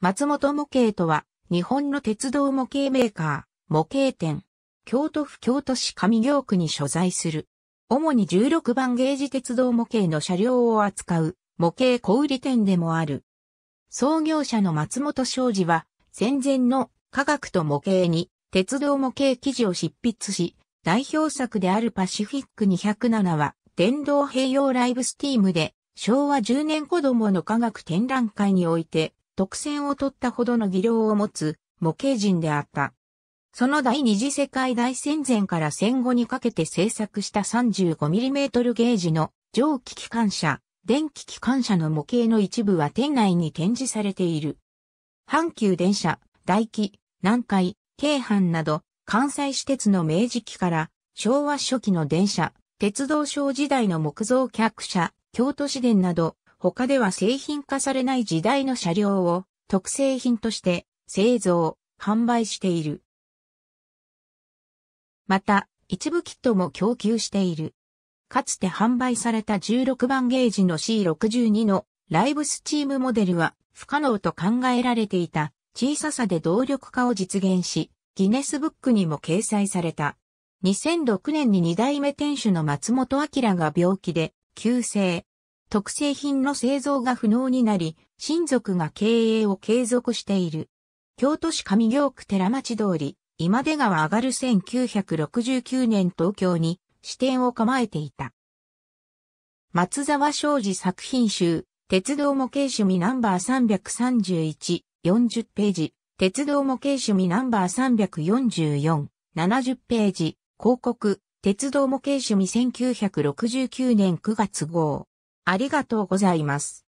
松本模型とは、日本の鉄道模型メーカー、模型店。京都府京都市上京区に所在する。主に16番ゲージ鉄道模型の車両を扱う模型小売店でもある。創業者の松本商事は、戦前の科学と模型に鉄道模型記事を執筆し、代表作であるパシフィック207は、電動併用ライブスティームで、昭和10年子供の科学展覧会において、特選を取ったほどの技量を持つ模型人であった。その第二次世界大戦前から戦後にかけて製作した 35mm ゲージの蒸気機関車、電気機関車の模型の一部は店内に展示されている。阪急電車、大気、南海、京阪など関西私鉄の明治期から昭和初期の電車、鉄道省時代の木造客車、京都市電など他では製品化されない時代の車両を特製品として製造、販売している。また、一部キットも供給している。かつて販売された16番ゲージの C62 のライブスチームモデルは不可能と考えられていた小ささで動力化を実現し、ギネスブックにも掲載された。2006年に2代目店主の松本明が病気で急性特製品の製造が不能になり、親族が経営を継続している。京都市上京区寺町通り、今出川上がる1969年東京に支店を構えていた。松沢昌司作品集、鉄道模型趣味ナンバー331-40ページ、鉄道模型趣味ナンバー344-70ページ、広告、鉄道模型趣味1969年9月号。ありがとうございます。